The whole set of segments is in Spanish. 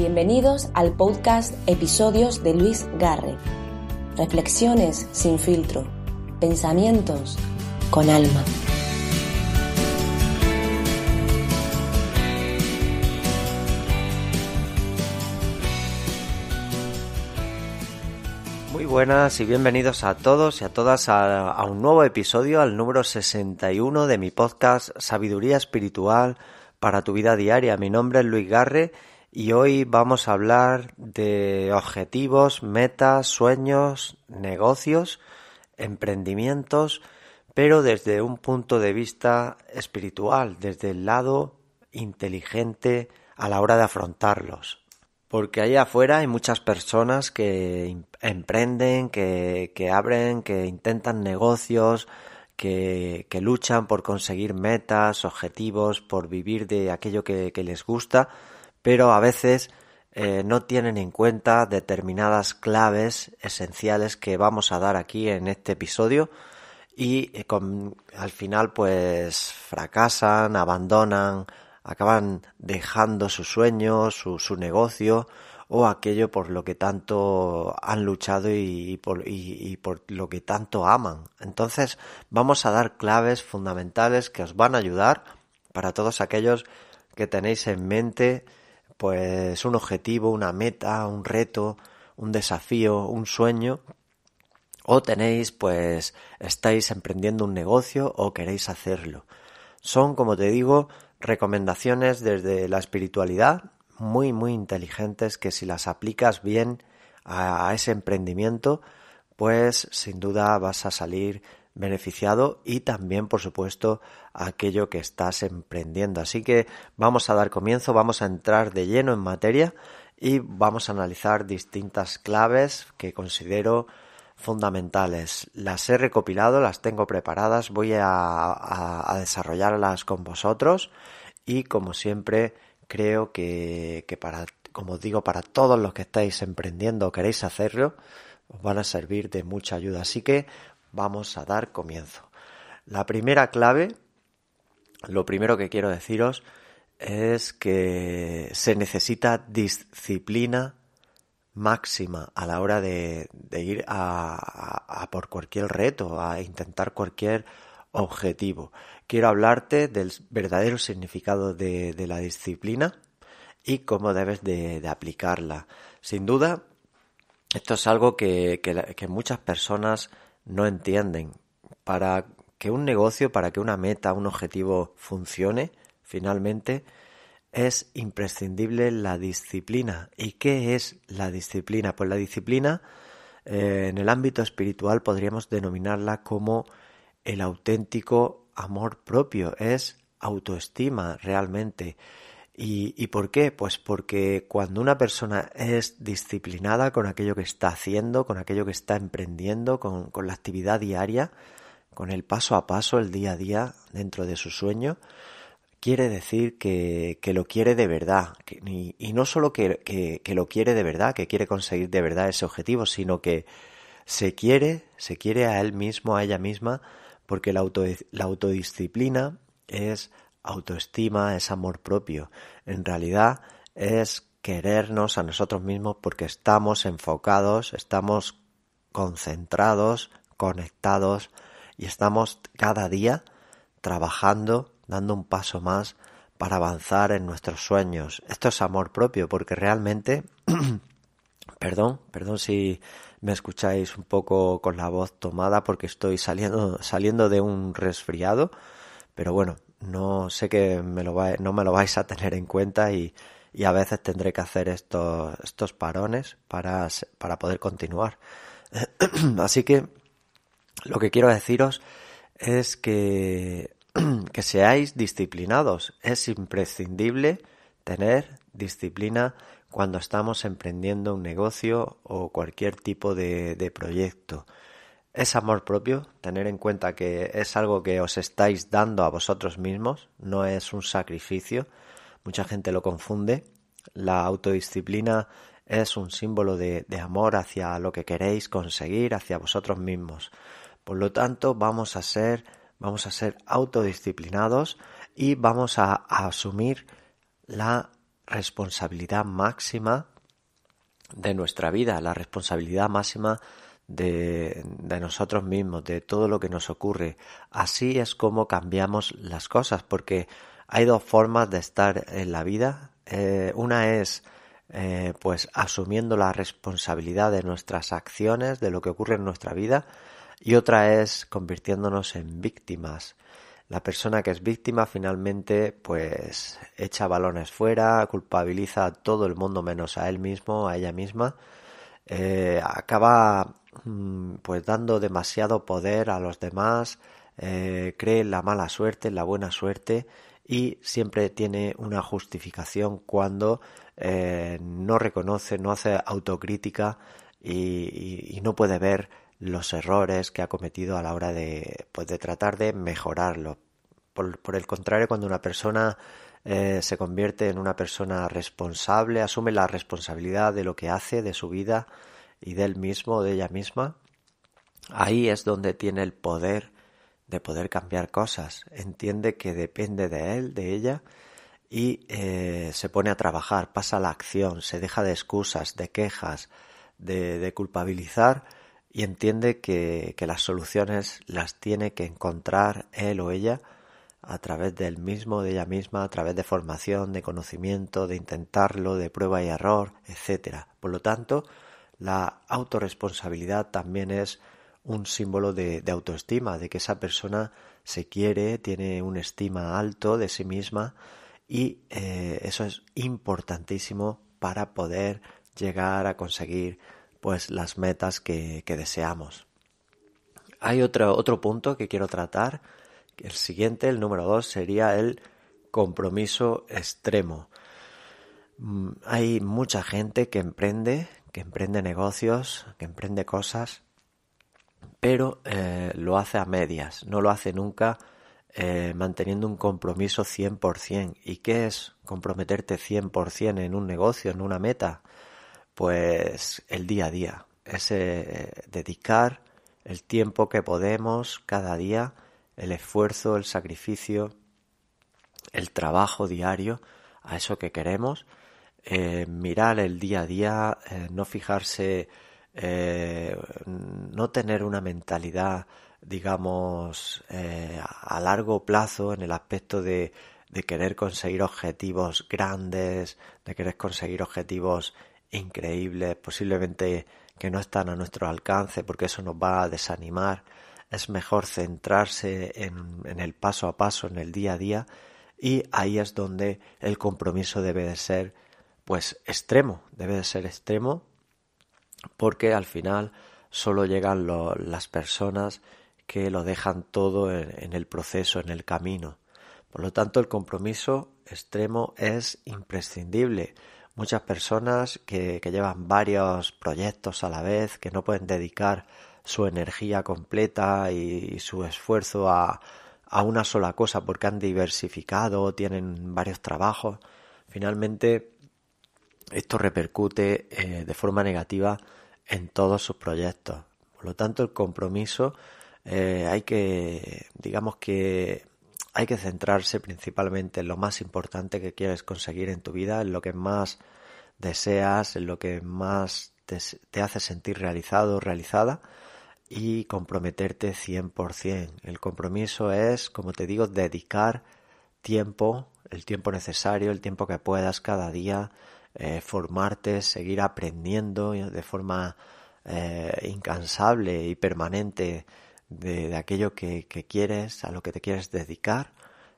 Bienvenidos al podcast Episodios de Luis Garre. Reflexiones sin filtro. Pensamientos con alma. Muy buenas y bienvenidos a todos y a todas a, un nuevo episodio, al número 61 de mi podcast Sabiduría Espiritual para tu vida diaria. Mi nombre es Luis Garre y hoy vamos a hablar de objetivos, metas, sueños, negocios, emprendimientos, pero desde un punto de vista espiritual, desde el lado inteligente a la hora de afrontarlos. Porque allá afuera hay muchas personas que emprenden, que, abren, que intentan negocios, que, que, luchan por conseguir metas, objetivos, por vivir de aquello que les gusta, pero a veces eh, no tienen en cuenta determinadas claves esenciales que vamos a dar aquí en este episodio y eh, al final pues fracasan, abandonan, acaban dejando sus sueños, su, su negocio o aquello por lo que tanto han luchado y, y, por, lo que tanto aman. Entonces vamos a dar claves fundamentales que os van a ayudar para todos aquellos que tenéis en mente pues un objetivo, una meta, un reto, un desafío, un sueño, o tenéis pues estáis emprendiendo un negocio o queréis hacerlo. Son, como te digo, recomendaciones desde la espiritualidad muy muy inteligentes que si las aplicas bien a ese emprendimiento, pues sin duda vas a salir beneficiado y también, por supuesto, aquello que estás emprendiendo. Así que vamos a dar comienzo, vamos a entrar de lleno en materia y vamos a analizar distintas claves que considero fundamentales. Las he recopilado, las tengo preparadas, voy a, desarrollarlas con vosotros y como siempre creo que, para, como digo, para todos los que estáis emprendiendo o queréis hacerlo, os van a servir de mucha ayuda. Así que vamos a dar comienzo. La primera clave, lo primero que quiero deciros es que se necesita disciplina máxima a la hora de, ir a, por cualquier reto, a intentar cualquier objetivo. Quiero hablarte del verdadero significado de, la disciplina y cómo debes de, aplicarla. Sin duda, esto es algo que muchas personas no entienden. Para que un negocio, para que una meta, un objetivo funcione, finalmente, es imprescindible la disciplina. ¿Y qué es la disciplina? Pues la disciplina eh, en el ámbito espiritual podríamos denominarla como el auténtico amor propio, es autoestima realmente. ¿Y, por qué? Pues porque cuando una persona es disciplinada con aquello que está haciendo, con aquello que está emprendiendo, con, la actividad diaria, con el paso a paso, el día a día dentro de su sueño, quiere decir que, lo quiere de verdad. y, no solo que, que, lo quiere de verdad, que quiere conseguir de verdad ese objetivo, sino que se quiere, se quiere a él mismo, a ella misma, porque la, auto, la autodisciplina es Autoestima es amor propio. En realidad es querernos a nosotros mismos porque estamos enfocados, estamos concentrados, conectados y estamos cada día trabajando, dando un paso más para avanzar en nuestros sueños. Esto es amor propio porque realmente, perdón, perdón si me escucháis un poco con la voz tomada porque estoy saliendo, saliendo de un resfriado, pero bueno, no sé que me lo no me lo vais a tener en cuenta y, a veces tendré que hacer estos, estos parones para, para poder continuar. Así que lo que quiero deciros es que, que seáis disciplinados. Es imprescindible tener disciplina cuando estamos emprendiendo un negocio o cualquier tipo de, de proyecto. Es amor propio, tener en cuenta que es algo que os estáis dando a vosotros mismos, no es un sacrificio. Mucha gente lo confunde. La autodisciplina es un símbolo de, amor hacia lo que queréis conseguir, hacia vosotros mismos. Por lo tanto, vamos a ser, vamos a ser autodisciplinados y vamos a, a asumir la responsabilidad máxima de nuestra vida, la responsabilidad máxima de, nosotros mismos, de todo lo que nos ocurre. Así es como cambiamos las cosas, porque hay dos formas de estar en la vida. Eh, una es eh, pues asumiendo la responsabilidad de nuestras acciones, de lo que ocurre en nuestra vida, y otra es convirtiéndonos en víctimas. La persona que es víctima finalmente pues echa balones fuera, culpabiliza a todo el mundo menos a él mismo, a ella misma, eh, acaba Mm, pues dando demasiado poder a los demás, eh, cree en la mala suerte, en la buena suerte y siempre tiene una justificación cuando eh, no reconoce, no hace autocrítica y, no puede ver los errores que ha cometido a la hora de, pues, de tratar de mejorarlo. Por, el contrario, cuando una persona eh, se convierte en una persona responsable, asume la responsabilidad de lo que hace, de su vida, y de él mismo de ella misma, ahí es donde tiene el poder de poder cambiar cosas. Entiende que depende de él, de ella, y eh, se pone a trabajar, pasa a la acción, se deja de excusas, de quejas, de, culpabilizar y entiende que, que las soluciones las tiene que encontrar él o ella a través del mismo, de ella misma, a través de formación, de conocimiento, de intentarlo, de prueba y error, etcétera. Por lo tanto, la autorresponsabilidad también es un símbolo de, autoestima, de que esa persona se quiere, tiene un estima alto de sí misma y eh, eso es importantísimo para poder llegar a conseguir pues las metas que, deseamos. Hay otro, otro punto que quiero tratar. El siguiente, el número dos, sería el compromiso extremo. Mm, hay mucha gente que emprende que emprende negocios, que emprende cosas, pero eh, lo hace a medias, no lo hace nunca eh, manteniendo un compromiso 100%. ¿Y qué es comprometerte 100% en un negocio, en una meta? Pues el día a día, es eh, dedicar el tiempo que podemos cada día, el esfuerzo, el sacrificio, el trabajo diario a eso que queremos eh, mirar el día a día, eh, no fijarse, eh, no tener una mentalidad, digamos, a largo plazo en el aspecto de, querer conseguir objetivos grandes, de querer conseguir objetivos increíbles, posiblemente que no están a nuestro alcance porque eso nos va a desanimar. Es mejor centrarse en el paso a paso, en el día a día, y ahí es donde el compromiso debe de ser pues extremo, debe de ser extremo, porque al final solo llegan las personas que lo dejan todo en, el proceso, en el camino. Por lo tanto, el compromiso extremo es imprescindible. Muchas personas que, llevan varios proyectos a la vez, que no pueden dedicar su energía completa y, y su esfuerzo a, a, una sola cosa porque han diversificado, tienen varios trabajos, finalmente esto repercute eh, de forma negativa en todos sus proyectos. Por lo tanto, el compromiso eh, hay que, digamos que hay que centrarse principalmente en lo más importante que quieres conseguir en tu vida, en lo que más deseas, en lo que más te, hace sentir realizado o realizada y comprometerte 100%. El compromiso es, como te digo, dedicar tiempo, el tiempo necesario, el tiempo que puedas cada día eh, formarte, seguir aprendiendo de forma eh, incansable y permanente de, aquello que, quieres, a lo que te quieres dedicar.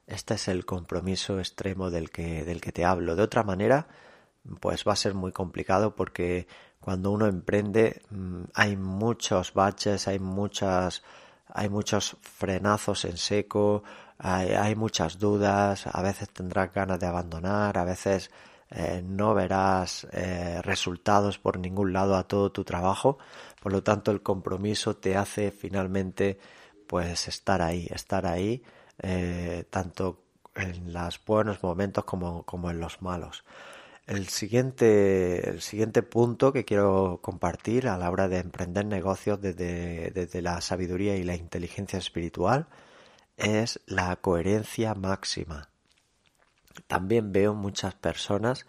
Este es el compromiso extremo del que, del que te hablo. De otra manera, pues va a ser muy complicado porque cuando uno emprende mm, hay muchos baches, hay muchas hay muchos frenazos en seco, hay muchas dudas, a veces tendrás ganas de abandonar, a veces eh, no verás eh, resultados por ningún lado a todo tu trabajo, por lo tanto el compromiso te hace finalmente pues estar ahí, estar ahí eh, tanto en los buenos momentos como, en los malos. El siguiente, el siguiente punto que quiero compartir a la hora de emprender negocios desde la sabiduría y la inteligencia espiritual es la coherencia máxima. También veo muchas personas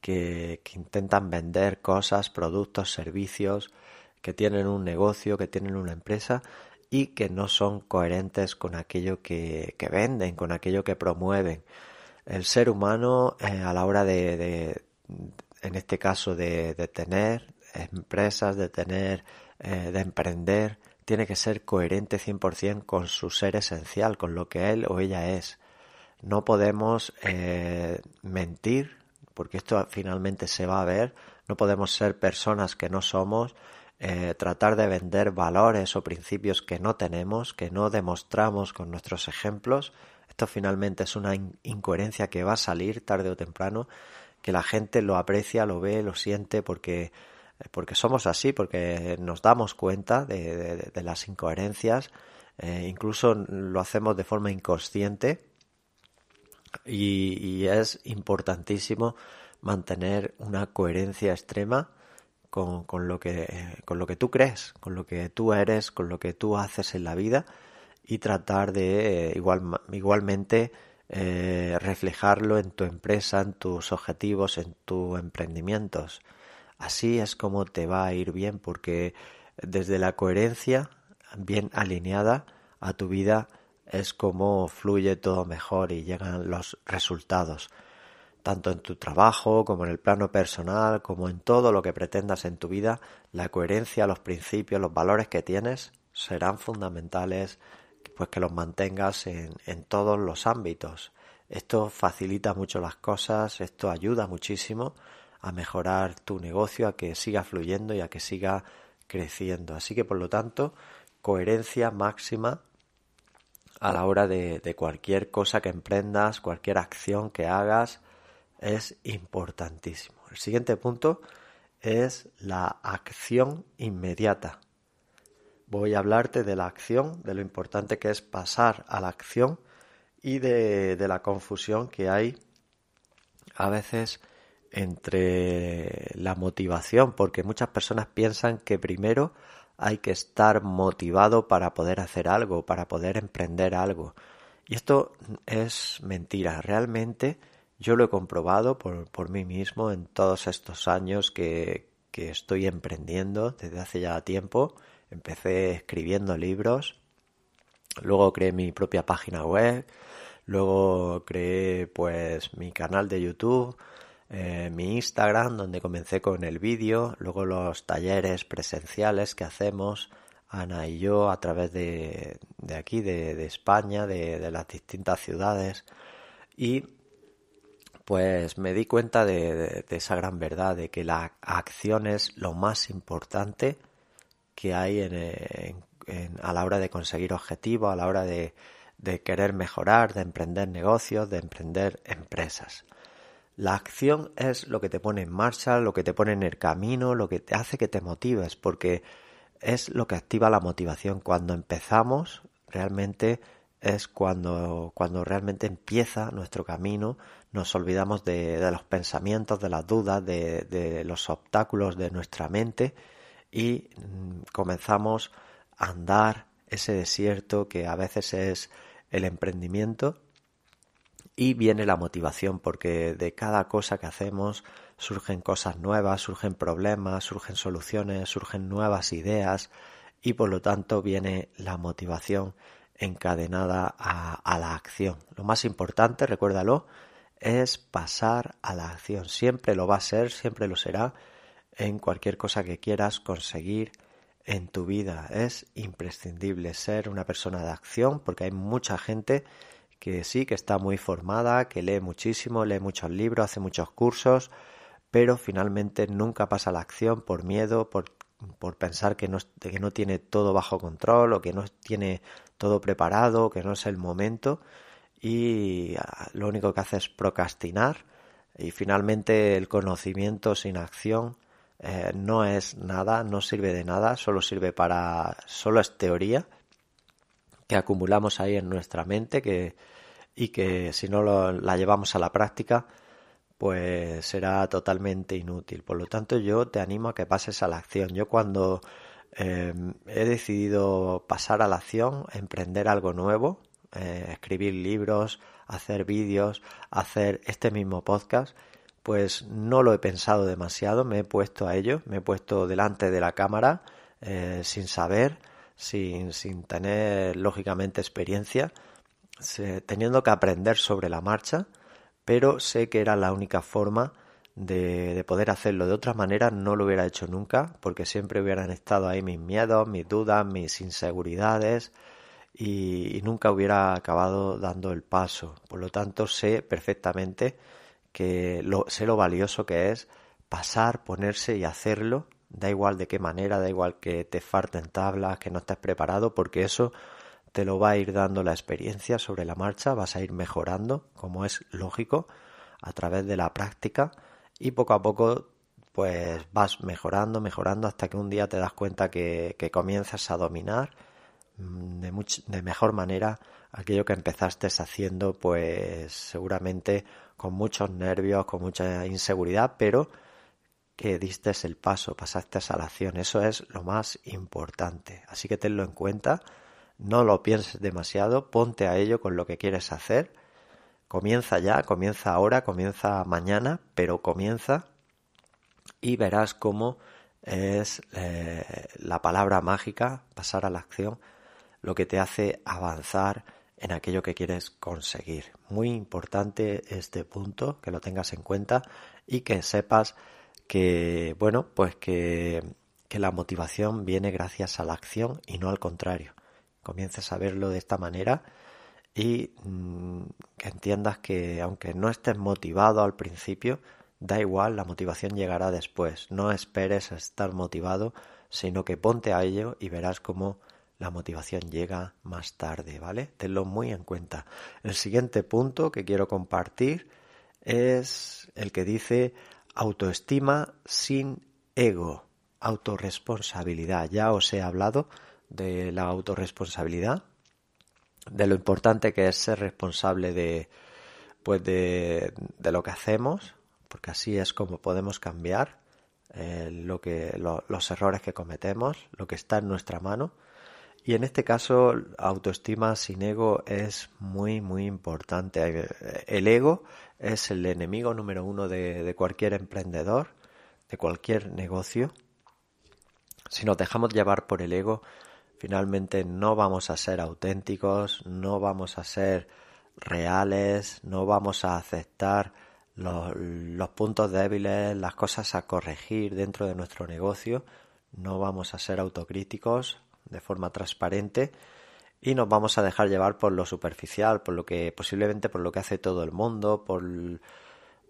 que, intentan vender cosas, productos, servicios, que tienen un negocio, que tienen una empresa y que no son coherentes con aquello que, que venden, con aquello que promueven. El ser humano eh, a la hora de, en este caso, de, tener empresas, de tener, eh, de emprender, tiene que ser coherente 100% con su ser esencial, con lo que él o ella es. No podemos eh, mentir, porque esto finalmente se va a ver. No podemos ser personas que no somos, eh, tratar de vender valores o principios que no tenemos, que no demostramos con nuestros ejemplos. Esto finalmente es una incoherencia que va a salir tarde o temprano, que la gente lo aprecia, lo ve, lo siente, porque, porque somos así, porque nos damos cuenta de, las incoherencias, eh, incluso lo hacemos de forma inconsciente y, es importantísimo mantener una coherencia extrema con, con, lo que, con lo que tú crees, con lo que tú eres, con lo que tú haces en la vida y tratar de eh, igualmente eh, reflejarlo en tu empresa, en tus objetivos, en tus emprendimientos. Así es como te va a ir bien porque desde la coherencia bien alineada a tu vida es como fluye todo mejor y llegan los resultados, tanto en tu trabajo como en el plano personal, como en todo lo que pretendas en tu vida, la coherencia, los principios, los valores que tienes serán fundamentales pues que los mantengas en, en todos los ámbitos. Esto facilita mucho las cosas, esto ayuda muchísimo a mejorar tu negocio, a que siga fluyendo y a que siga creciendo. Así que por lo tanto, coherencia máxima a la hora de, cualquier cosa que emprendas, cualquier acción que hagas, es importantísimo. El siguiente punto es la acción inmediata. Voy a hablarte de la acción, de lo importante que es pasar a la acción y de la confusión que hay a veces entre la motivación, porque muchas personas piensan que primero hay que estar motivado para poder hacer algo, para poder emprender algo. Y esto es mentira. Realmente yo lo he comprobado por, por mí mismo en todos estos años que, que estoy emprendiendo desde hace ya tiempo. Empecé escribiendo libros, luego creé mi propia página web, luego creé pues mi canal de YouTube eh, mi Instagram, donde comencé con el vídeo, luego los talleres presenciales que hacemos Ana y yo a través de, aquí, de, España, de, las distintas ciudades. Y pues me di cuenta de, esa gran verdad, de que la acción es lo más importante que hay a la hora de conseguir objetivos, a la hora de querer mejorar, de emprender negocios, de emprender empresas. La acción es lo que te pone en marcha, lo que te pone en el camino, lo que te hace que te motives, porque es lo que activa la motivación. Cuando empezamos, realmente es cuando, cuando realmente empieza nuestro camino, nos olvidamos de, los pensamientos, de las dudas, de, los obstáculos de nuestra mente y mm, comenzamos a andar ese desierto que a veces es el emprendimiento y viene la motivación porque de cada cosa que hacemos surgen cosas nuevas, surgen problemas, surgen soluciones, surgen nuevas ideas y por lo tanto viene la motivación encadenada a, a la acción. Lo más importante, recuérdalo, es pasar a la acción. Siempre lo va a ser, siempre lo será en cualquier cosa que quieras conseguir en tu vida. Es imprescindible ser una persona de acción porque hay mucha gente que sí, que está muy formada, que lee muchísimo, lee muchos libros, hace muchos cursos, pero finalmente nunca pasa la acción por miedo, por, pensar que no, que no tiene todo bajo control o que no tiene todo preparado, que no es el momento y ah, lo único que hace es procrastinar y finalmente el conocimiento sin acción eh, no es nada, no sirve de nada, solo sirve para, solo es teoría que acumulamos ahí en nuestra mente que, y que si no lo, la llevamos a la práctica, pues será totalmente inútil. Por lo tanto, yo te animo a que pases a la acción. Yo cuando em, he decidido pasar a la acción, emprender algo nuevo, eh, escribir libros, hacer vídeos, hacer este mismo podcast, pues no lo he pensado demasiado, me he puesto a ello, me he puesto delante de la cámara eh, sin saber sin, sin tener lógicamente experiencia, teniendo que aprender sobre la marcha, pero sé que era la única forma de, de, poder hacerlo. De otra manera no lo hubiera hecho nunca, porque siempre hubieran estado ahí mis miedos, mis dudas, mis inseguridades y, nunca hubiera acabado dando el paso. Por lo tanto, sé perfectamente que lo, sé lo valioso que es pasar, ponerse y hacerlo Da igual de qué manera, da igual que te falten tablas, que no estés preparado, porque eso te lo va a ir dando la experiencia sobre la marcha, vas a ir mejorando, como es lógico, a través de la práctica y poco a poco pues vas mejorando, mejorando hasta que un día te das cuenta que, comienzas a dominar mm, de, de mejor manera aquello que empezaste haciendo pues seguramente con muchos nervios, con mucha inseguridad, pero que diste el paso, pasaste a la acción. Eso es lo más importante. Así que tenlo en cuenta, no lo pienses demasiado, ponte a ello con lo que quieres hacer. Comienza ya, comienza ahora, comienza mañana, pero comienza y verás cómo es eh, la palabra mágica, pasar a la acción, lo que te hace avanzar en aquello que quieres conseguir. Muy importante este punto, que lo tengas en cuenta y que sepas que, bueno, pues que, la motivación viene gracias a la acción y no al contrario. Comiences a verlo de esta manera y mm, que entiendas que aunque no estés motivado al principio, da igual, la motivación llegará después. No esperes a estar motivado, sino que ponte a ello y verás cómo la motivación llega más tarde, ¿vale? Tenlo muy en cuenta. El siguiente punto que quiero compartir es el que dice Autoestima sin ego, autorresponsabilidad. Ya os he hablado de la autorresponsabilidad, de lo importante que es ser responsable de, pues de, lo que hacemos, porque así es como podemos cambiar eh, lo que, los errores que cometemos, lo que está en nuestra mano. Y en este caso, autoestima sin ego es muy, muy importante. El ego es el enemigo número uno de, cualquier emprendedor, de cualquier negocio. Si nos dejamos llevar por el ego, finalmente no vamos a ser auténticos, no vamos a ser reales, no vamos a aceptar los, puntos débiles, las cosas a corregir dentro de nuestro negocio, no vamos a ser autocríticos de forma transparente y nos vamos a dejar llevar por lo superficial, por lo que posiblemente por lo que hace todo el mundo, por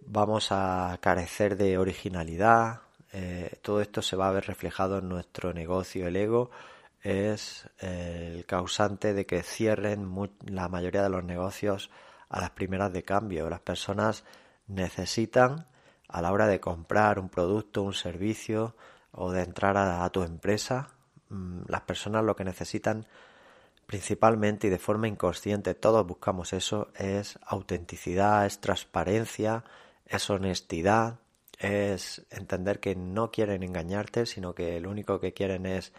vamos a carecer de originalidad. Eh, todo esto se va a ver reflejado en nuestro negocio. El ego es eh, el causante de que cierren la mayoría de los negocios a las primeras de cambio. Las personas necesitan a la hora de comprar un producto, un servicio o de entrar a, a tu empresa, mm, las personas lo que necesitan principalmente y de forma inconsciente todos buscamos eso, es autenticidad, es transparencia, es honestidad, es entender que no quieren engañarte, sino que lo único que quieren es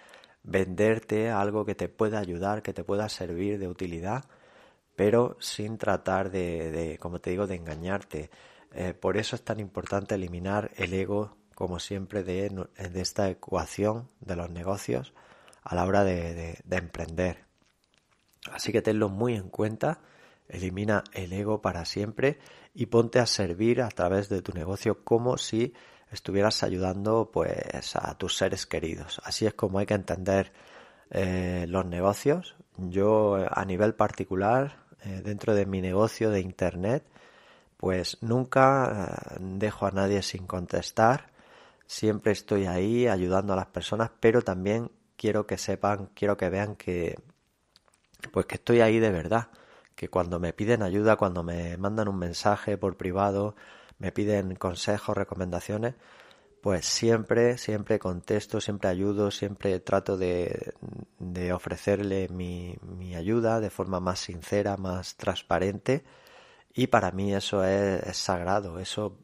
venderte algo que te pueda ayudar, que te pueda servir de utilidad, pero sin tratar de, como te digo, de engañarte. Eh, por eso es tan importante eliminar el ego, como siempre, de, esta ecuación de los negocios a la hora de emprender. Así que tenlo muy en cuenta, elimina el ego para siempre y ponte a servir a través de tu negocio como si estuvieras ayudando pues a tus seres queridos. Así es como hay que entender eh, los negocios. Yo a nivel particular, eh, dentro de mi negocio de Internet, pues nunca eh, dejo a nadie sin contestar. Siempre estoy ahí ayudando a las personas, pero también quiero que sepan, quiero que vean que pues que estoy ahí de verdad, que cuando me piden ayuda, cuando me mandan un mensaje por privado, me piden consejos, recomendaciones, pues siempre, siempre contesto, siempre ayudo, siempre trato de, de ofrecerle mi, mi, ayuda de forma más sincera, más transparente. Y para mí eso es, sagrado, eso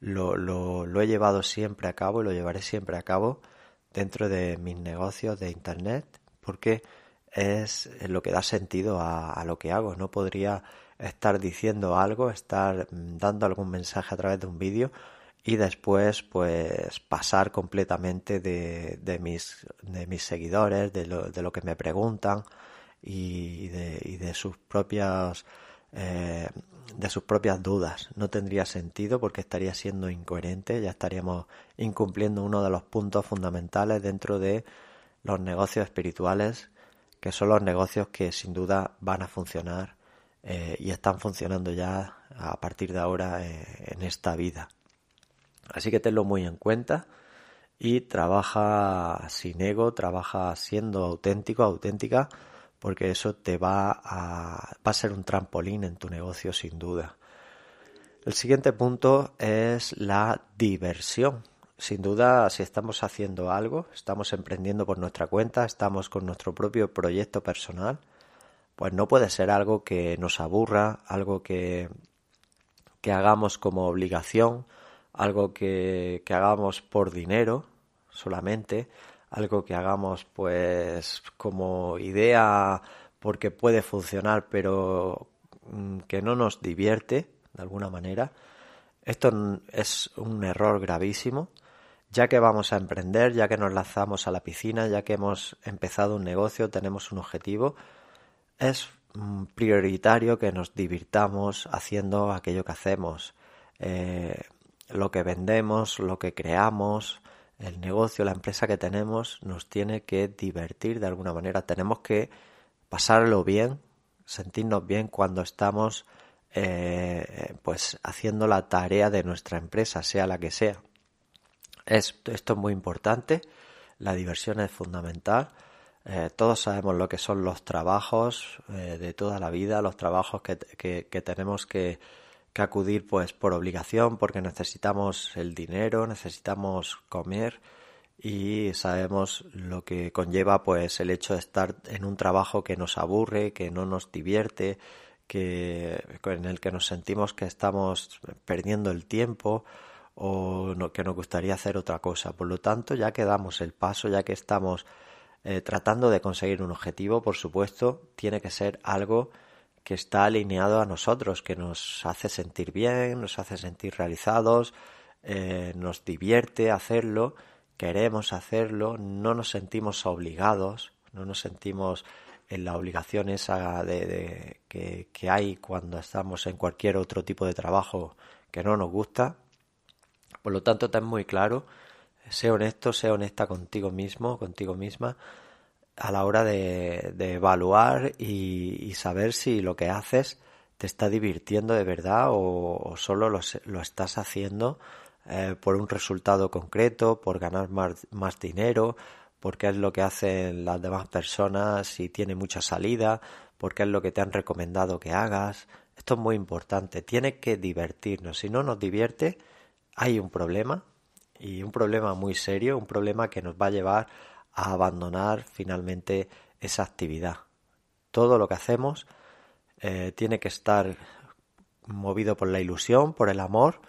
lo, lo, lo, he llevado siempre a cabo y lo llevaré siempre a cabo dentro de mis negocios de Internet, porque es lo que da sentido a, lo que hago. No podría estar diciendo algo, estar mm, dando algún mensaje a través de un vídeo y después pues pasar completamente de, mis, de mis seguidores, de lo, de lo que me preguntan y de, y de sus propias eh, de sus propias dudas. No tendría sentido porque estaría siendo incoherente, ya estaríamos incumpliendo uno de los puntos fundamentales dentro de los negocios espirituales que son los negocios que sin duda van a funcionar eh, y están funcionando ya a partir de ahora eh, en esta vida. Así que tenlo muy en cuenta y trabaja sin ego, trabaja siendo auténtico, auténtica, porque eso te va a, va a ser un trampolín en tu negocio sin duda. El siguiente punto es la diversión sin duda, si estamos haciendo algo, estamos emprendiendo por nuestra cuenta, estamos con nuestro propio proyecto personal, pues no puede ser algo que nos aburra, algo que, hagamos como obligación, algo que, que hagamos por dinero solamente, algo que hagamos pues como idea porque puede funcionar pero mm, que no nos divierte de alguna manera. Esto es un error gravísimo ya que vamos a emprender, ya que nos lanzamos a la piscina, ya que hemos empezado un negocio, tenemos un objetivo, es prioritario que nos divirtamos haciendo aquello que hacemos, eh, lo que vendemos, lo que creamos, el negocio, la empresa que tenemos, nos tiene que divertir de alguna manera, tenemos que pasarlo bien, sentirnos bien cuando estamos eh, pues haciendo la tarea de nuestra empresa, sea la que sea. Es, esto es muy importante, la diversión es fundamental. Eh, todos sabemos lo que son los trabajos eh, de toda la vida, los trabajos que, tenemos que, que, acudir pues por obligación, porque necesitamos el dinero, necesitamos comer y sabemos lo que conlleva pues el hecho de estar en un trabajo que nos aburre, que no nos divierte, que en el que nos sentimos que estamos perdiendo el tiempo o que nos gustaría hacer otra cosa. Por lo tanto, ya que damos el paso, ya que estamos eh, tratando de conseguir un objetivo, por supuesto, tiene que ser algo que está alineado a nosotros, que nos hace sentir bien, nos hace sentir realizados, eh, nos divierte hacerlo, queremos hacerlo, no nos sentimos obligados, no nos sentimos en la obligación esa de, que hay cuando estamos en cualquier otro tipo de trabajo que no nos gusta, por lo tanto, ten muy claro, sé honesto, sé honesta contigo mismo, contigo misma, a la hora de, evaluar y, saber si lo que haces te está divirtiendo de verdad o, solo lo, estás haciendo eh, por un resultado concreto, por ganar más, más dinero, porque es lo que hacen las demás personas y tiene mucha salida, porque es lo que te han recomendado que hagas. Esto es muy importante, tiene que divertirnos. Si no nos divierte, hay un problema y un problema muy serio, un problema que nos va a llevar a abandonar finalmente esa actividad. Todo lo que hacemos eh, tiene que estar movido por la ilusión, por el amor,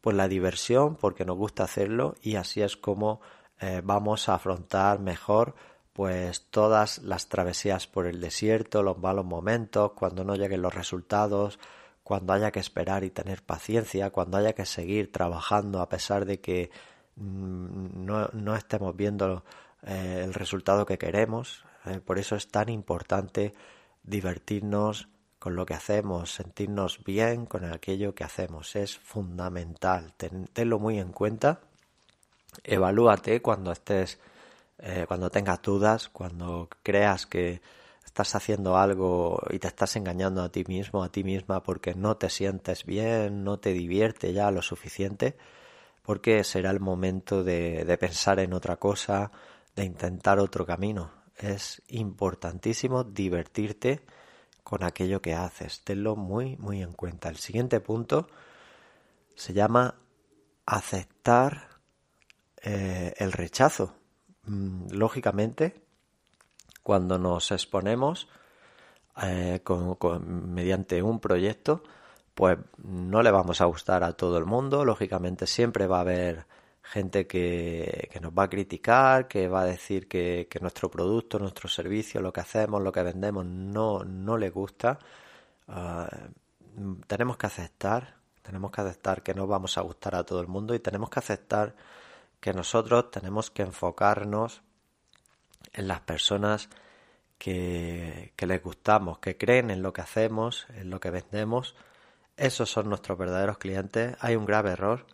por la diversión, porque nos gusta hacerlo y así es como eh, vamos a afrontar mejor pues todas las travesías por el desierto, los malos momentos, cuando no lleguen los resultados, cuando haya que esperar y tener paciencia, cuando haya que seguir trabajando a pesar de que mm, no, estemos viendo eh, el resultado que queremos. Eh, por eso es tan importante divertirnos con lo que hacemos, sentirnos bien con aquello que hacemos. Es fundamental. tenlo muy en cuenta. Evalúate cuando estés, eh, cuando tengas dudas, cuando creas que estás haciendo algo y te estás engañando a ti mismo, a ti misma, porque no te sientes bien, no te divierte ya lo suficiente, porque será el momento de, de pensar en otra cosa, de intentar otro camino. Es importantísimo divertirte con aquello que haces. Tenlo muy, muy en cuenta. El siguiente punto se llama aceptar eh, el rechazo. Mm, lógicamente, cuando nos exponemos eh, mediante un proyecto, pues no le vamos a gustar a todo el mundo. Lógicamente siempre va a haber gente que, nos va a criticar, que va a decir que, nuestro producto, nuestro servicio, lo que hacemos, lo que vendemos, no, le gusta. Ah, tenemos que aceptar, tenemos que aceptar que no vamos a gustar a todo el mundo y tenemos que aceptar que nosotros tenemos que enfocarnos en las personas que, les gustamos, que creen en lo que hacemos, en lo que vendemos. Esos son nuestros verdaderos clientes. Hay un grave error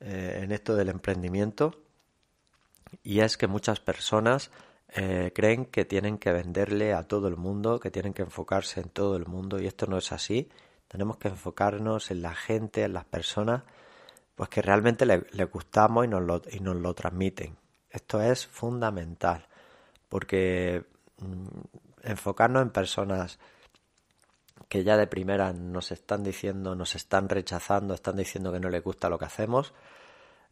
eh, en esto del emprendimiento y es que muchas personas eh, creen que tienen que venderle a todo el mundo, que tienen que enfocarse en todo el mundo y esto no es así. Tenemos que enfocarnos en la gente, en las personas, pues que realmente les gustamos y nos, y nos lo transmiten. Esto es fundamental porque mm, enfocarnos en personas que ya de primera nos están diciendo, nos están rechazando, están diciendo que no les gusta lo que hacemos,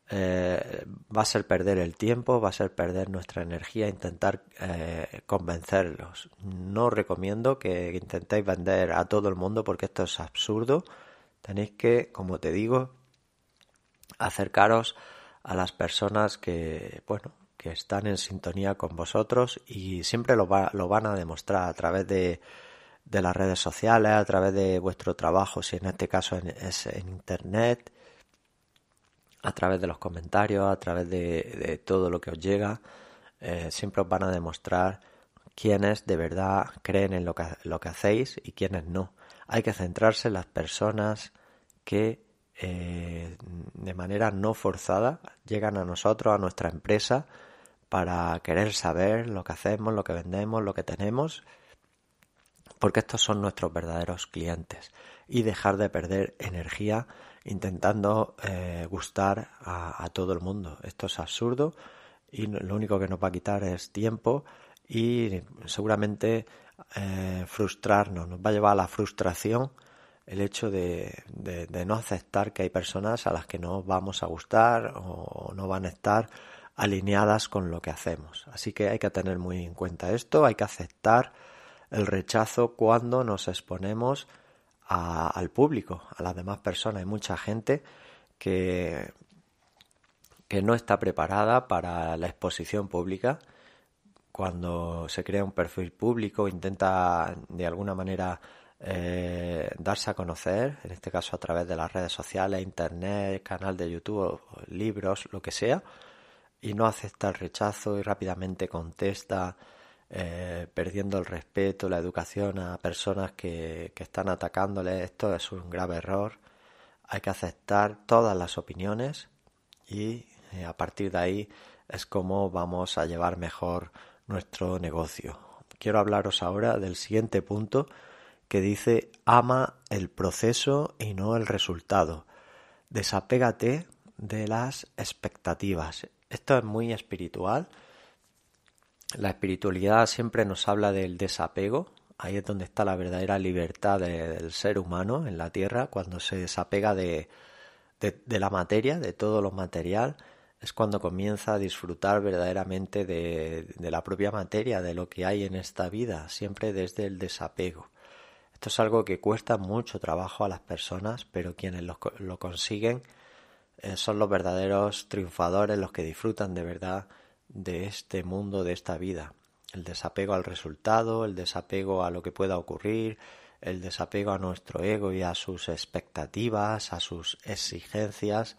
eh, va a ser perder el tiempo, va a ser perder nuestra energía, intentar eh, convencerlos. No recomiendo que intentéis vender a todo el mundo porque esto es absurdo. Tenéis que, como te digo, acercaros a las personas que, bueno, que están en sintonía con vosotros y siempre lo, van a demostrar a través de, las redes sociales, a través de vuestro trabajo, si en este caso es en Internet, a través de los comentarios, a través de, todo lo que os llega, eh, siempre os van a demostrar quiénes de verdad creen en lo que, hacéis y quiénes no. Hay que centrarse en las personas que eh, de manera no forzada llegan a nosotros, a nuestra empresa, para querer saber lo que hacemos, lo que vendemos, lo que tenemos, porque estos son nuestros verdaderos clientes y dejar de perder energía intentando eh, gustar a, todo el mundo. Esto es absurdo y lo único que nos va a quitar es tiempo y seguramente eh, frustrarnos, nos va a llevar a la frustración el hecho de, no aceptar que hay personas a las que no vamos a gustar o no van a estar alineadas con lo que hacemos. Así que hay que tener muy en cuenta esto, hay que aceptar el rechazo cuando nos exponemos al público, a las demás personas. Hay mucha gente que, que no está preparada para la exposición pública. Cuando se crea un perfil público, intenta de alguna manera eh, darse a conocer, en este caso a través de las redes sociales, internet, canal de YouTube, libros, lo que sea, y no acepta el rechazo y rápidamente contesta, eh, perdiendo el respeto, la educación a personas que, están atacándole. Esto es un grave error. Hay que aceptar todas las opiniones y eh, a partir de ahí es como vamos a llevar mejor nuestro negocio. Quiero hablaros ahora del siguiente punto que dice ama el proceso y no el resultado. Desapégate de las expectativas. Esto es muy espiritual. La espiritualidad siempre nos habla del desapego. Ahí es donde está la verdadera libertad del ser humano en la tierra, cuando se desapega de, de, la materia, de todo lo material, es cuando comienza a disfrutar verdaderamente de, de la propia materia, de lo que hay en esta vida, siempre desde el desapego. Esto es algo que cuesta mucho trabajo a las personas, pero quienes lo, consiguen eh, son los verdaderos triunfadores, los que disfrutan de verdad de este mundo, de esta vida. El desapego al resultado, el desapego a lo que pueda ocurrir, el desapego a nuestro ego y a sus expectativas, a sus exigencias,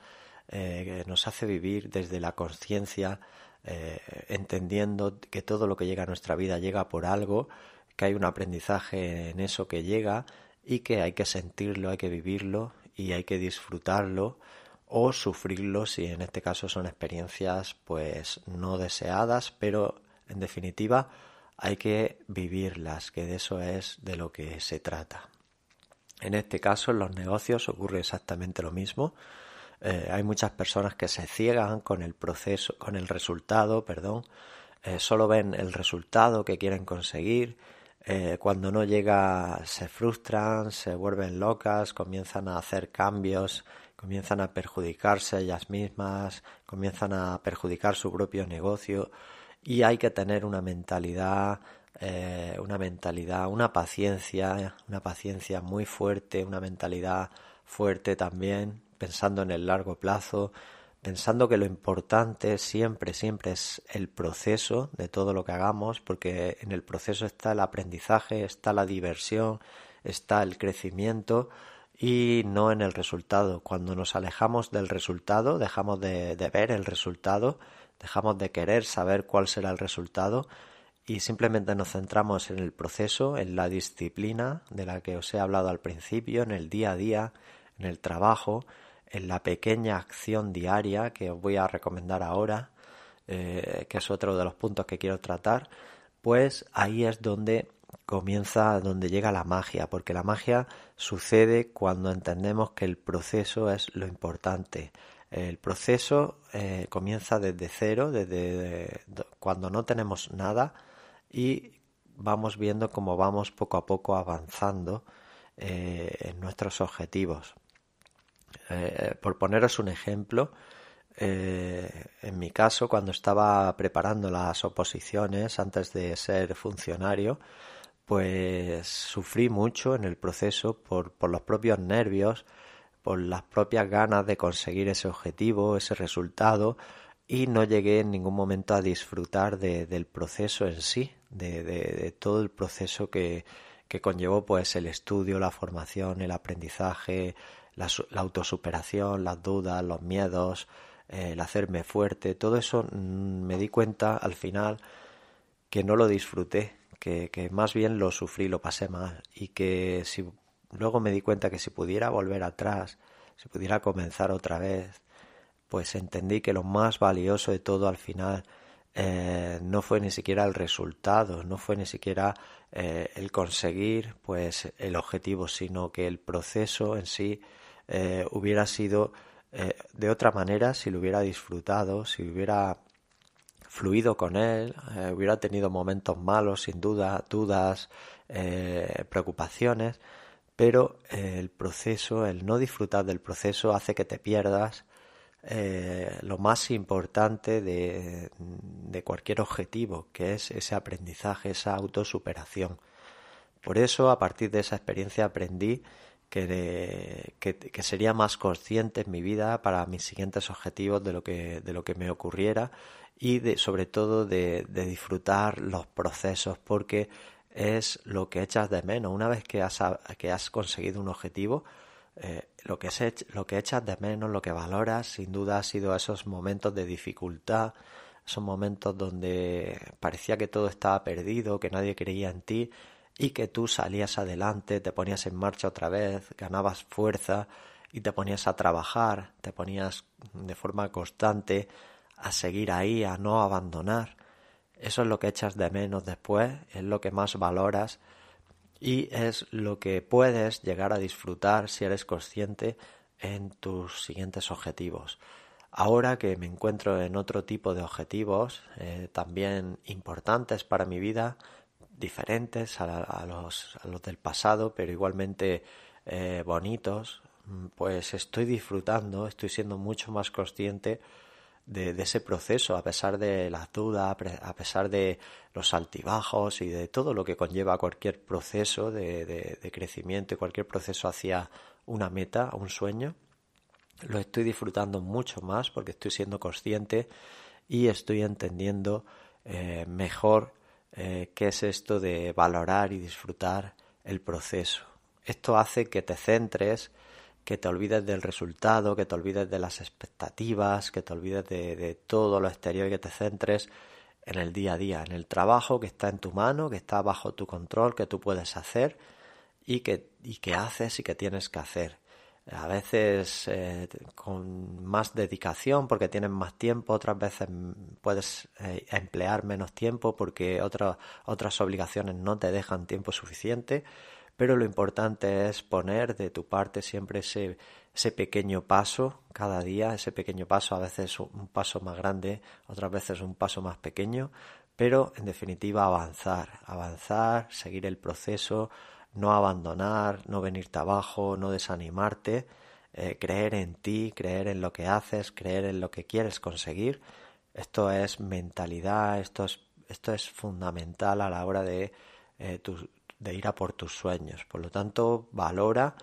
eh, nos hace vivir desde la conciencia, eh, entendiendo que todo lo que llega a nuestra vida llega por algo, que hay un aprendizaje en eso que llega y que hay que sentirlo, hay que vivirlo y hay que disfrutarlo o sufrirlo si en este caso son experiencias pues no deseadas, pero en definitiva hay que vivirlas, que de eso es de lo que se trata. En este caso, en los negocios ocurre exactamente lo mismo. Eh, hay muchas personas que se ciegan con el proceso, con el resultado, perdón. Eh, solo ven el resultado que quieren conseguir eh, cuando no llega se frustran, se vuelven locas, comienzan a hacer cambios, comienzan a perjudicarse ellas mismas, comienzan a perjudicar su propio negocio y hay que tener una mentalidad eh, una mentalidad, una paciencia, una paciencia muy fuerte, una mentalidad fuerte también, pensando en el largo plazo, pensando que lo importante siempre, siempre es el proceso de todo lo que hagamos, porque en el proceso está el aprendizaje, está la diversión, está el crecimiento y no en el resultado. Cuando nos alejamos del resultado, dejamos de, ver el resultado, dejamos de querer saber cuál será el resultado y simplemente nos centramos en el proceso, en la disciplina de la que os he hablado al principio, en el día a día, en el trabajo, en la pequeña acción diaria que os voy a recomendar ahora, eh, que es otro de los puntos que quiero tratar, pues ahí es donde comienza, donde llega la magia, porque la magia sucede cuando entendemos que el proceso es lo importante. El proceso eh, comienza desde cero, desde cuando no tenemos nada y vamos viendo cómo vamos poco a poco avanzando eh, en nuestros objetivos. Eh, por poneros un ejemplo, eh, en mi caso, cuando estaba preparando las oposiciones antes de ser funcionario, pues sufrí mucho en el proceso por, los propios nervios, por las propias ganas de conseguir ese objetivo, ese resultado, y no llegué en ningún momento a disfrutar del proceso en sí, de, de todo el proceso que, que, conllevó pues el estudio, la formación, el aprendizaje, la, autosuperación, las dudas, los miedos, el hacerme fuerte, todo eso mm, me di cuenta al final que no lo disfruté, que, más bien lo sufrí, lo pasé mal. y que si luego me di cuenta que si pudiera volver atrás, si pudiera comenzar otra vez, pues entendí que lo más valioso de todo al final eh, no fue ni siquiera el resultado, no fue ni siquiera eh, el conseguir pues el objetivo, sino que el proceso en sí eh, hubiera sido eh, de otra manera si lo hubiera disfrutado, si hubiera fluido con él, eh, hubiera tenido momentos malos, sin duda, dudas, preocupaciones, pero el proceso, el no disfrutar del proceso hace que te pierdas lo más importante de, de, cualquier objetivo, que es ese aprendizaje, esa autosuperación. Por eso, a partir de esa experiencia, aprendí que, que, sería más consciente en mi vida para mis siguientes objetivos de lo que, de lo que me ocurriera y de, sobre todo de, de disfrutar los procesos porque es lo que echas de menos. Una vez que has, que has conseguido un objetivo, eh, lo, que lo que echas de menos, lo que valoras, sin duda ha sido esos momentos de dificultad, esos momentos donde parecía que todo estaba perdido, que nadie creía en ti, y que tú salías adelante, te ponías en marcha otra vez, ganabas fuerza y te ponías a trabajar, te ponías de forma constante a seguir ahí, a no abandonar. Eso es lo que echas de menos después, es lo que más valoras y es lo que puedes llegar a disfrutar si eres consciente en tus siguientes objetivos. Ahora que me encuentro en otro tipo de objetivos eh, también importantes para mi vida, diferentes a, los, del pasado, pero igualmente eh, bonitos, mm, pues estoy disfrutando, estoy siendo mucho más consciente de, ese proceso, a pesar de las dudas, a pesar de los altibajos y de todo lo que conlleva cualquier proceso de, crecimiento cualquier proceso hacia una meta, un sueño. Lo estoy disfrutando mucho más porque estoy siendo consciente y estoy entendiendo eh, mejor eh, qué es esto de valorar y disfrutar el proceso. Esto hace que te centres, que te olvides del resultado, que te olvides de las expectativas, que te olvides de, todo lo exterior y que te centres en el día a día, en el trabajo que está en tu mano, que está bajo tu control, que tú puedes hacer y y que haces y que tienes que hacer a veces eh, con más dedicación porque tienes más tiempo, otras veces puedes eh, emplear menos tiempo porque otras otras obligaciones no te dejan tiempo suficiente, pero lo importante es poner de tu parte siempre ese pequeño paso cada día, ese pequeño paso, a veces un paso más grande, otras veces un paso más pequeño, pero en definitiva avanzar, avanzar, seguir el proceso, no abandonar, no venirte abajo, no desanimarte, eh, creer en ti, creer en lo que haces, creer en lo que quieres conseguir. Esto es mentalidad, esto es, esto es fundamental a la hora de, eh, de ir a por tus sueños. Por lo tanto, valora,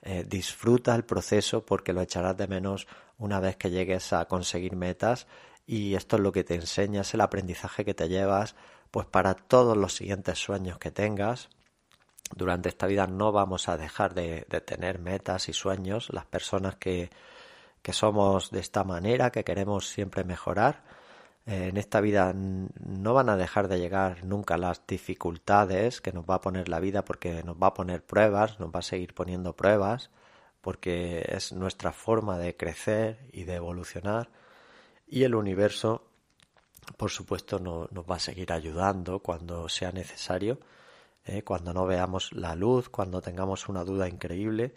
eh, disfruta el proceso porque lo echarás de menos una vez que llegues a conseguir metas y esto es lo que te enseña, es el aprendizaje que te llevas pues para todos los siguientes sueños que tengas. Durante esta vida no vamos a dejar de, tener metas y sueños, las personas que, que somos de esta manera, que queremos siempre mejorar. Eh, en esta vida no van a dejar de llegar nunca las dificultades que nos va a poner la vida porque nos va a poner pruebas, nos va a seguir poniendo pruebas, porque es nuestra forma de crecer y de evolucionar y el universo, por supuesto, no, nos va a seguir ayudando cuando sea necesario, ¿eh? cuando no veamos la luz, cuando tengamos una duda increíble.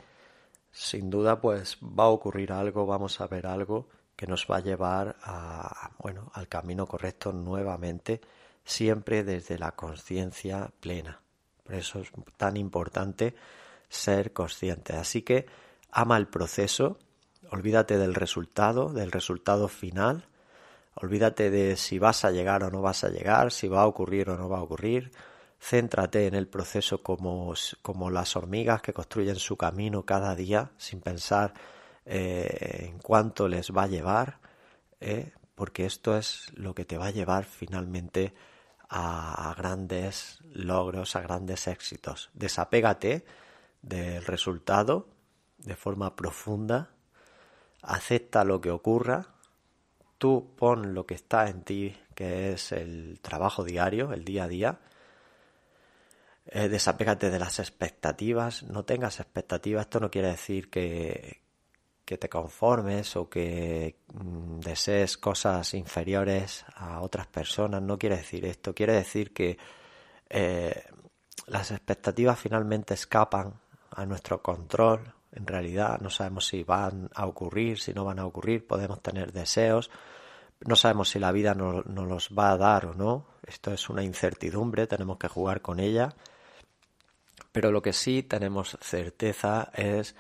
Sin duda, pues va a ocurrir algo, vamos a ver algo que nos va a llevar a, bueno, al camino correcto nuevamente, siempre desde la conciencia plena. Por eso es tan importante ser consciente. Así que ama el proceso, Olvídate del resultado, del resultado final. Olvídate de si vas a llegar o no vas a llegar, si va a ocurrir o no va a ocurrir. Céntrate en el proceso como, como las hormigas que construyen su camino cada día sin pensar eh, en cuánto les va a llevar, eh, porque esto es lo que te va a llevar finalmente a, a grandes logros, a grandes éxitos. Desapégate del resultado de forma profunda acepta lo que ocurra, tú pon lo que está en ti, que es el trabajo diario, el día a día, eh, desapégate de las expectativas, no tengas expectativas, esto no quiere decir que, te conformes o que mm, desees cosas inferiores a otras personas, no quiere decir esto, quiere decir que eh, las expectativas finalmente escapan a nuestro control en realidad no sabemos si van a ocurrir, si no van a ocurrir, podemos tener deseos, no sabemos si la vida nos los va a dar o no, esto es una incertidumbre, tenemos que jugar con ella, pero lo que sí tenemos certeza es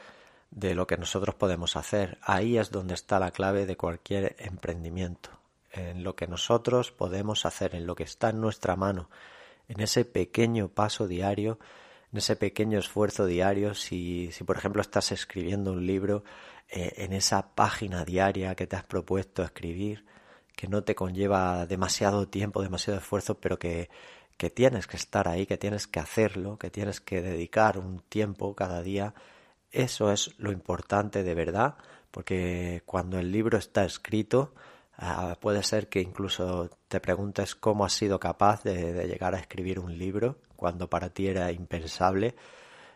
de lo que nosotros podemos hacer. Ahí es donde está la clave de cualquier emprendimiento, en lo que nosotros podemos hacer, en lo que está en nuestra mano, en ese pequeño paso diario ese pequeño esfuerzo diario, si, por ejemplo estás escribiendo un libro, eh, en esa página diaria que te has propuesto escribir, que no te conlleva demasiado tiempo, demasiado esfuerzo, pero que tienes que estar ahí, que tienes que hacerlo, que tienes que dedicar un tiempo cada día. Eso es lo importante de verdad, porque cuando el libro está escrito, Ah, puede ser que incluso te preguntes cómo has sido capaz de, llegar a escribir un libro cuando para ti era impensable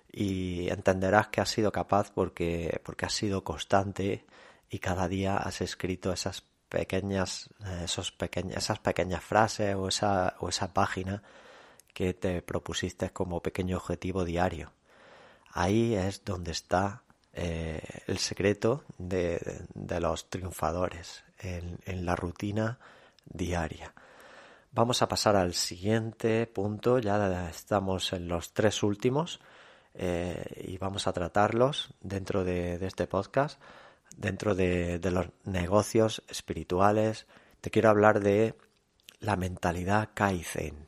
y entenderás que has sido capaz porque, has sido constante y cada día has escrito esas eh, pequeñas, esas pequeñas frases o esa, o esa página que te propusiste como pequeño objetivo diario. Ahí es donde está eh, el secreto de, los triunfadores, en, la rutina diaria. Vamos a pasar al siguiente punto, ya estamos en los tres últimos eh, y vamos a tratarlos dentro de, este podcast, dentro de, los negocios espirituales. Te quiero hablar de la mentalidad Kaizen.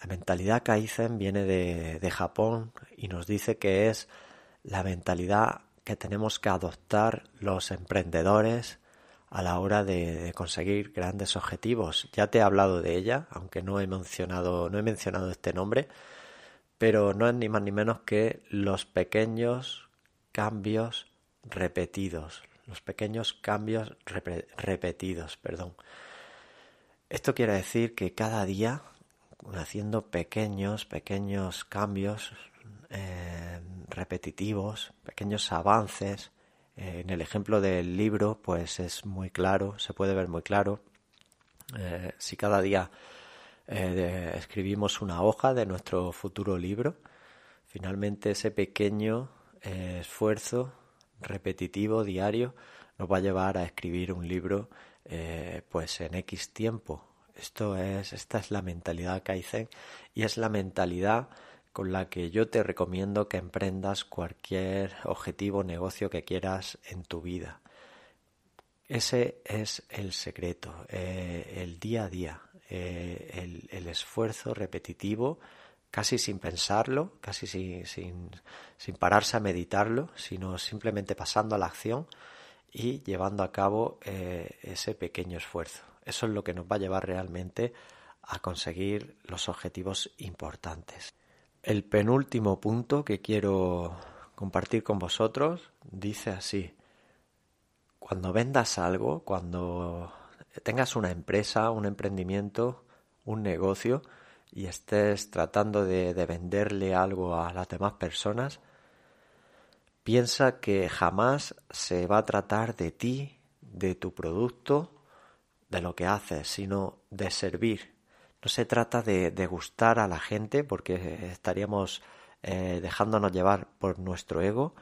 La mentalidad Kaizen viene de Japón y nos dice que es la mentalidad que tenemos que adoptar los emprendedores, a la hora de, conseguir grandes objetivos. Ya te he hablado de ella, aunque no he mencionado, no he mencionado este nombre, pero no es ni más ni menos que los pequeños cambios repetidos. Los pequeños cambios repetidos, perdón. Esto quiere decir que cada día, haciendo pequeños, pequeños cambios eh, repetitivos, pequeños avances, en el ejemplo del libro, pues es muy claro, se puede ver muy claro. Eh, si cada día eh, escribimos una hoja de nuestro futuro libro, finalmente ese pequeño eh, esfuerzo repetitivo, diario, nos va a llevar a escribir un libro pues en X tiempo. Esto es, esta es la mentalidad Kaizen y es la mentalidad con la que yo te recomiendo que emprendas cualquier objetivo o negocio que quieras en tu vida. Ese es el secreto, eh, el día a día, eh, el, esfuerzo repetitivo, casi sin pensarlo, casi sin, sin, pararse a meditarlo, sino simplemente pasando a la acción y llevando a cabo eh, ese pequeño esfuerzo. Eso es lo que nos va a llevar realmente a conseguir los objetivos importantes. El penúltimo punto que quiero compartir con vosotros dice así, cuando vendas algo, cuando tengas una empresa, un emprendimiento, un negocio y estés tratando de, venderle algo a las demás personas, piensa que jamás se va a tratar de ti, de tu producto, de lo que haces, sino de servir, no se trata de, gustar a la gente porque estaríamos eh, dejándonos llevar por nuestro ego.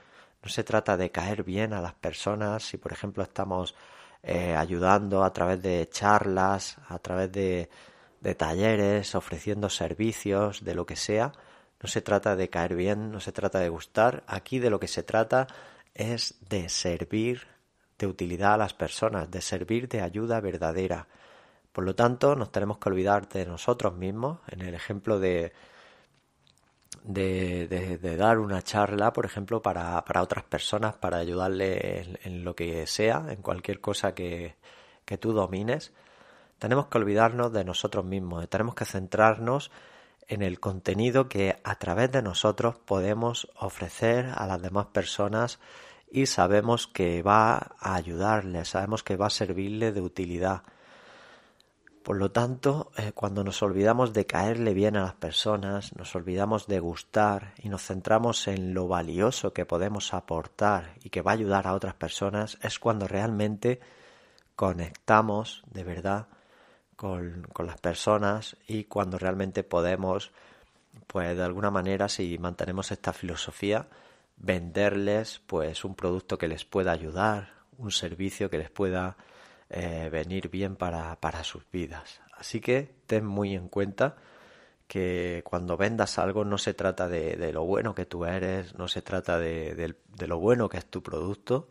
No se trata de caer bien a las personas. Si, por ejemplo, estamos eh, ayudando a través de charlas, a través de talleres, ofreciendo servicios, de lo que sea, no se trata de caer bien, no se trata de gustar. Aquí de lo que se trata es de servir de utilidad a las personas, de servir de ayuda verdadera, por lo tanto, nos tenemos que olvidar de nosotros mismos. En el ejemplo de, dar una charla, por ejemplo, para, otras personas, para ayudarle en, lo que sea, en cualquier cosa que, que tú domines, tenemos que olvidarnos de nosotros mismos. Tenemos que centrarnos en el contenido que a través de nosotros podemos ofrecer a las demás personas y sabemos que va a ayudarles, sabemos que va a servirle de utilidad. Por lo tanto, eh, cuando nos olvidamos de caerle bien a las personas, nos olvidamos de gustar y nos centramos en lo valioso que podemos aportar y que va a ayudar a otras personas, es cuando realmente conectamos de verdad con, con las personas y cuando realmente podemos, pues de alguna manera, si mantenemos esta filosofía, venderles pues un producto que les pueda ayudar, un servicio que les pueda eh, venir bien para, sus vidas. Así que ten muy en cuenta que cuando vendas algo no se trata de, lo bueno que tú eres, no se trata de, lo bueno que es tu producto,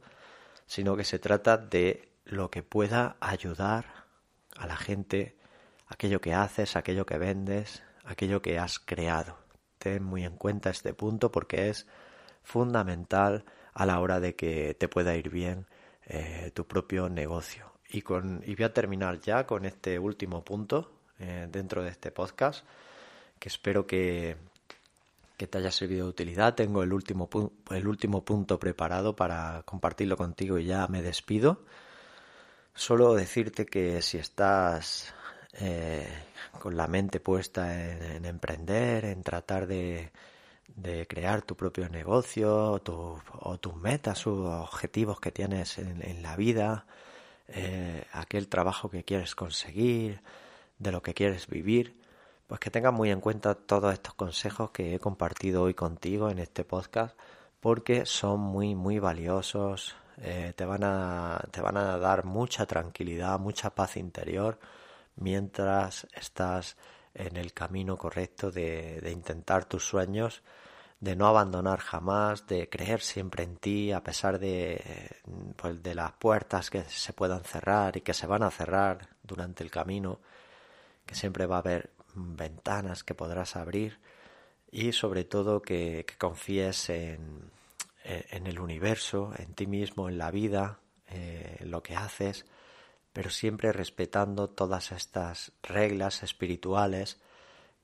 sino que se trata de lo que pueda ayudar a la gente, aquello que haces, aquello que vendes, aquello que has creado. Ten muy en cuenta este punto porque es fundamental a la hora de que te pueda ir bien eh, tu propio negocio. Y, con, y voy a terminar ya con este último punto eh, dentro de este podcast, que espero que, te haya servido de utilidad. Tengo el último, el último punto preparado para compartirlo contigo y ya me despido. Solo decirte que si estás eh, con la mente puesta en, emprender, en tratar de, de, crear tu propio negocio tu, o tus metas o objetivos que tienes en la vida, eh, aquel trabajo que quieres conseguir, de lo que quieres vivir, pues que tengas muy en cuenta todos estos consejos que he compartido hoy contigo en este podcast, porque son muy, muy valiosos, eh, te, van a, te van a dar mucha tranquilidad, mucha paz interior mientras estás en el camino correcto de, de intentar tus sueños de no abandonar jamás, de creer siempre en ti, a pesar de, pues, de las puertas que se puedan cerrar y que se van a cerrar durante el camino, que siempre va a haber ventanas que podrás abrir y sobre todo que, confíes en, en, el universo, en ti mismo, en la vida, eh, en lo que haces, pero siempre respetando todas estas reglas espirituales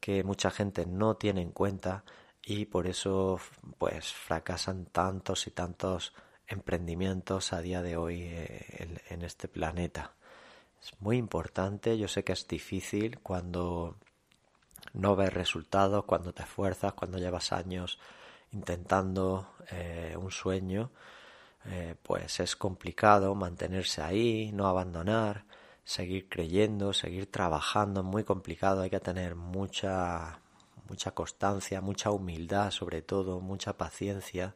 que mucha gente no tiene en cuenta y por eso pues fracasan tantos y tantos emprendimientos a día de hoy eh, en, este planeta. Es muy importante, yo sé que es difícil cuando no ves resultados, cuando te esfuerzas, cuando llevas años intentando eh, un sueño, eh, pues es complicado mantenerse ahí, no abandonar, seguir creyendo, seguir trabajando, es muy complicado, hay que tener mucha mucha constancia, mucha humildad sobre todo, mucha paciencia.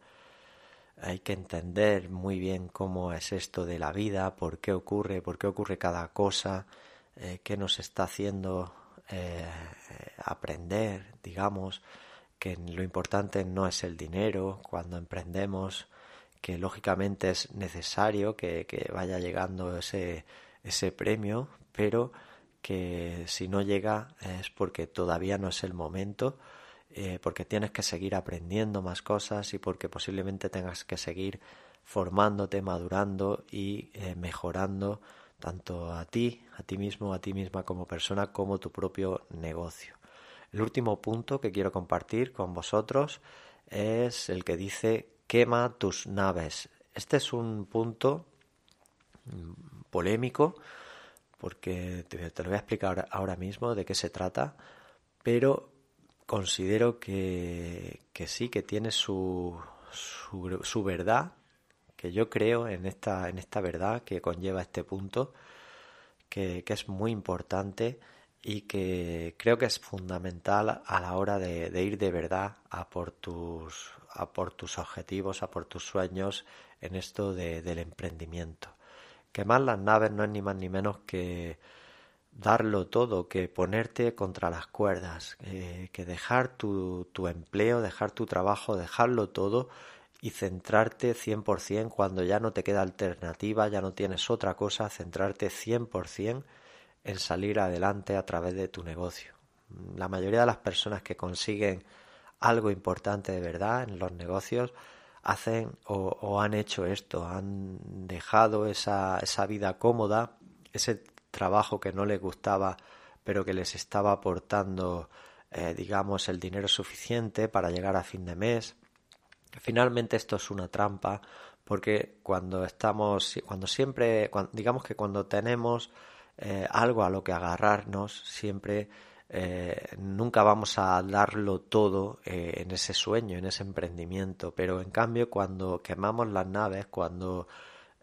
Hay que entender muy bien cómo es esto de la vida, por qué ocurre, por qué ocurre cada cosa, eh, qué nos está haciendo eh, aprender, digamos, que lo importante no es el dinero cuando emprendemos, que lógicamente es necesario que, que vaya llegando ese, ese premio, pero que si no llega es porque todavía no es el momento, eh, porque tienes que seguir aprendiendo más cosas y porque posiblemente tengas que seguir formándote, madurando y eh, mejorando tanto a ti, a ti mismo, a ti misma como persona, como tu propio negocio. El último punto que quiero compartir con vosotros es el que dice quema tus naves. Este es un punto mm, polémico porque te, lo voy a explicar ahora, mismo de qué se trata, pero considero que, sí, que tiene su, su, verdad, que yo creo en esta, en esta verdad que conlleva este punto, que, es muy importante y que creo que es fundamental a la hora de, ir de verdad a por tus, a por tus objetivos, a por tus sueños en esto del emprendimiento. Quemar las naves no es ni más ni menos que darlo todo, que ponerte contra las cuerdas, eh, que dejar tu, tu, empleo, dejar tu trabajo, dejarlo todo y centrarte 100% cuando ya no te queda alternativa, ya no tienes otra cosa, centrarte 100% en salir adelante a través de tu negocio. La mayoría de las personas que consiguen algo importante de verdad en los negocios hacen o, han hecho esto, han dejado esa, esa vida cómoda, ese trabajo que no les gustaba, pero que les estaba aportando, eh, digamos, el dinero suficiente para llegar a fin de mes. Finalmente esto es una trampa porque cuando estamos, cuando siempre, digamos que cuando tenemos eh, algo a lo que agarrarnos, siempre eh, nunca vamos a darlo todo eh, en ese sueño, en ese emprendimiento, pero en cambio cuando quemamos las naves, cuando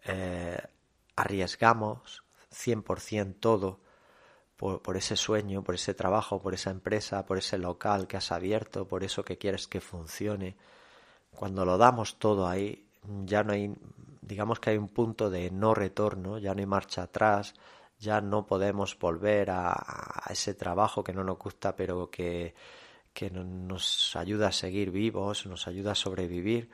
eh, arriesgamos 100% todo por, por ese sueño, por ese trabajo, por esa empresa, por ese local que has abierto, por eso que quieres que funcione, cuando lo damos todo ahí, ya no hay, digamos que hay un punto de no retorno, ya no hay marcha atrás, ya no podemos volver a, ese trabajo que no nos gusta, pero que, nos ayuda a seguir vivos, nos ayuda a sobrevivir.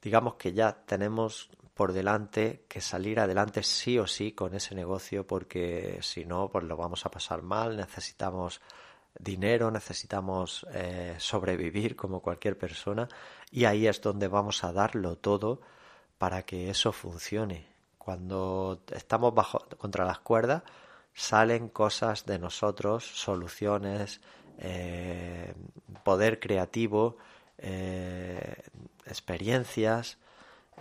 Digamos que ya tenemos por delante que salir adelante sí o sí con ese negocio porque si no, pues lo vamos a pasar mal, necesitamos dinero, necesitamos eh, sobrevivir como cualquier persona y ahí es donde vamos a darlo todo para que eso funcione. Cuando estamos bajo, contra las cuerdas, salen cosas de nosotros, soluciones, eh, poder creativo, eh, experiencias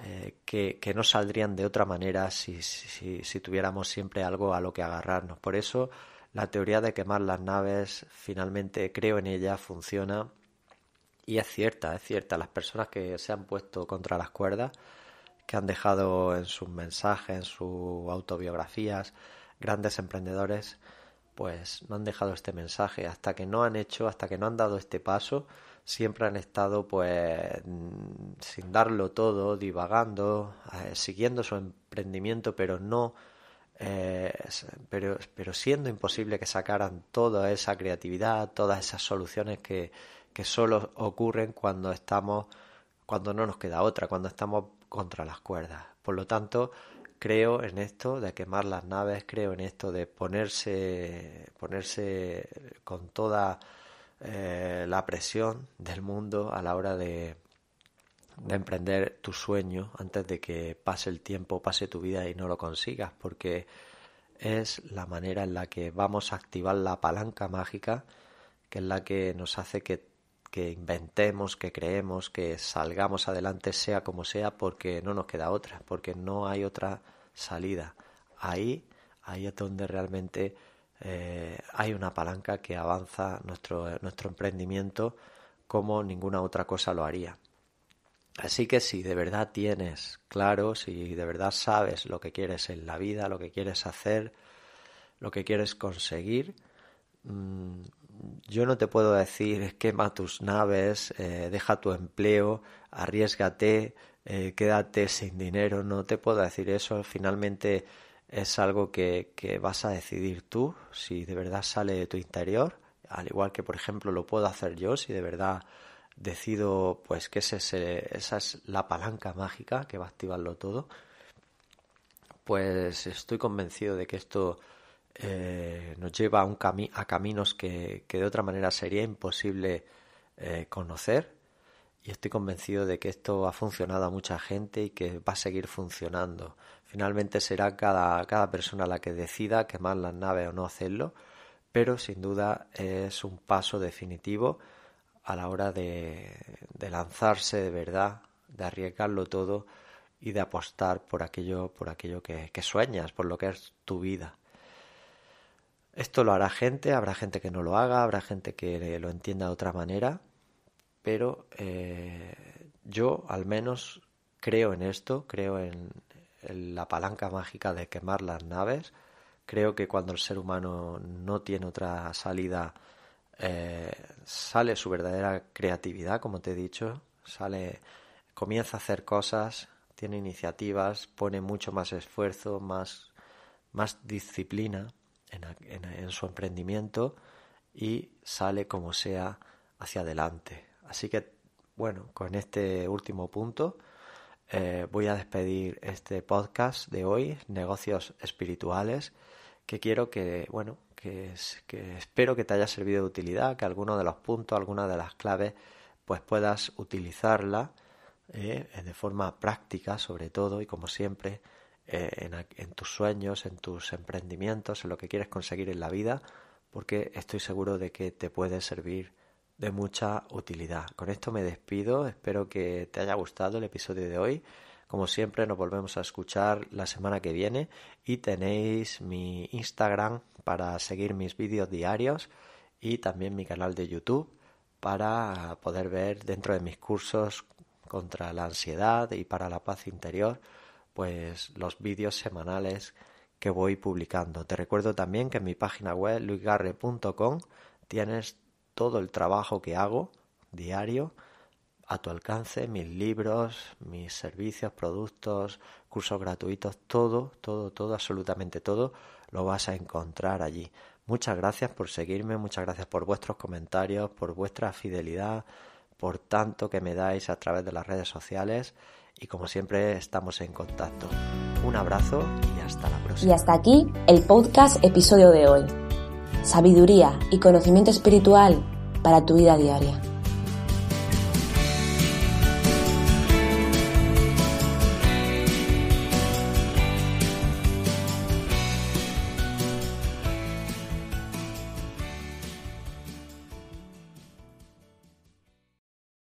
eh, que, no saldrían de otra manera si, si, tuviéramos siempre algo a lo que agarrarnos. Por eso la teoría de quemar las naves, finalmente creo en ella, funciona y es cierta, es cierta. Las personas que se han puesto contra las cuerdas que han dejado en sus mensajes, en sus autobiografías, grandes emprendedores, pues no han dejado este mensaje. Hasta que no han hecho, hasta que no han dado este paso, siempre han estado pues sin darlo todo, divagando, eh, siguiendo su emprendimiento, pero no... Eh, pero, pero siendo imposible que sacaran toda esa creatividad, todas esas soluciones que, que solo ocurren cuando estamos, cuando no nos queda otra, cuando estamos contra las cuerdas. Por lo tanto, creo en esto de quemar las naves, creo en esto de ponerse, ponerse con toda eh, la presión del mundo a la hora de, de emprender tu sueño antes de que pase el tiempo, pase tu vida y no lo consigas, porque es la manera en la que vamos a activar la palanca mágica, que es la que nos hace que que inventemos, que creemos, que salgamos adelante sea como sea, porque no nos queda otra, porque no hay otra salida. Ahí, ahí es donde realmente eh, hay una palanca que avanza nuestro, nuestro emprendimiento como ninguna otra cosa lo haría. Así que si de verdad tienes claro, si de verdad sabes lo que quieres en la vida, lo que quieres hacer, lo que quieres conseguir, mm, yo no te puedo decir quema tus naves, eh, deja tu empleo, arriesgate, eh, quédate sin dinero, no te puedo decir eso. Finalmente es algo que, vas a decidir tú, si de verdad sale de tu interior, al igual que por ejemplo lo puedo hacer yo, si de verdad decido pues que ese, eh, esa es la palanca mágica que va a activarlo todo, pues estoy convencido de que esto eh, nos lleva a, caminos que, de otra manera sería imposible eh, conocer. Y estoy convencido de que esto ha funcionado a mucha gente y que va a seguir funcionando. Finalmente será cada, persona la que decida quemar las naves o no hacerlo, pero sin duda es un paso definitivo a la hora de, lanzarse de verdad, de arriesgarlo todo y de apostar por aquello, por aquello que sueñas, por lo que es tu vida. Esto lo hará gente, habrá gente que no lo haga, habrá gente que lo entienda de otra manera, pero eh, yo al menos creo en esto, creo en, la palanca mágica de quemar las naves, creo que cuando el ser humano no tiene otra salida, eh, sale su verdadera creatividad, como te he dicho, sale, comienza a hacer cosas, tiene iniciativas, pone mucho más esfuerzo, más, más disciplina en, su emprendimiento y sale como sea hacia adelante. Así que, bueno, con este último punto eh, voy a despedir este podcast de hoy, negocios espirituales, que quiero que, bueno, que, que espero que te haya servido de utilidad, que alguno de los puntos, alguna de las claves, pues puedas utilizarla eh, de forma práctica sobre todo y como siempre eh, en tus sueños, en tus emprendimientos, en lo que quieres conseguir en la vida, porque estoy seguro de que te puede servir de mucha utilidad. Con esto me despido, espero que te haya gustado el episodio de hoy. Como siempre, nos volvemos a escuchar la semana que viene y tenéis mi Instagram para seguir mis vídeos diarios y también mi canal de YouTube para poder ver dentro de mis cursos contra la ansiedad y para la paz interior pues los vídeos semanales que voy publicando. Te recuerdo también que en mi página web luisgarre.com tienes todo el trabajo que hago diario a tu alcance, mis libros, mis servicios, productos, cursos gratuitos, todo, todo, todo, absolutamente todo lo vas a encontrar allí. Muchas gracias por seguirme, muchas gracias por vuestros comentarios, por vuestra fidelidad, por tanto que me dais a través de las redes sociales y como siempre estamos en contacto. Un abrazo y hasta la próxima. Y hasta aquí el podcast episodio de hoy. Sabiduría y conocimiento espiritual para tu vida diaria.